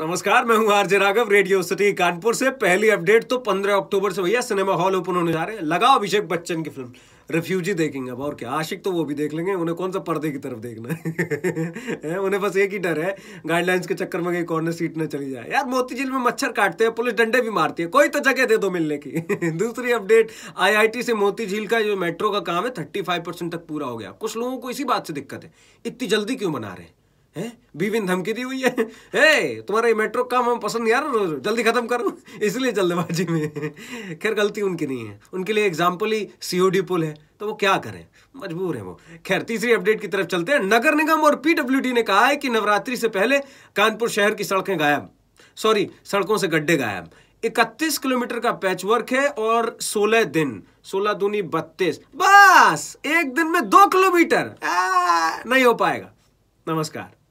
नमस्कार मैं हूं RJ Raghav Radio City Kanpur से पहली अपडेट तो 15 अक्टूबर से भैया सिनेमा हॉल ओपन होने जा रहे हैं लगाओ अभिषेक बच्चन की फिल्म रिफ्यूजी देखेंगे अब और क्या आशिक तो वो भी देख लेंगे उन्हें कौन सा पर्दे की तरफ देखना है उन्हें बस एक ही डर है गाइडलाइंस के चक्कर में कहीं कॉर्नर सीट न चली जाए यार मोती झील में मच्छर काटते हैं पुलिस डंडे भी मारती है कोई तो जगह दे दो मिलने की दूसरी अपडेट आईआईटी से मोती झील का जो मेट्रो का काम है थर्टी तक पूरा हो गया कुछ लोगों को इसी बात से दिक्कत है इतनी जल्दी क्यों बना रहे हैं बीविन धमकी दी हुई है ए तुम्हारा ये मेट्रो काम हम पसंद यार जल्दी ख़त्म करो इसलिए जल्दबाजी में खैर गलती उनकी नहीं है उनके लिए एग्जाम्पल ही सीओडी पुल है तो वो क्या करें मजबूर है वो खैर तीसरी अपडेट की तरफ चलते हैं नगर निगम और पीडब्ल्यू ने कहा है कि नवरात्रि से पहले कानपुर शहर की सड़कें गायब सॉरी सड़कों से गड्ढे गायब 31 किलोमीटर का पैचवर्क है और 16 दिन 16 दूनी बत्तीस बस एक दिन में दो किलोमीटर नहीं हो पाएगा नमस्कार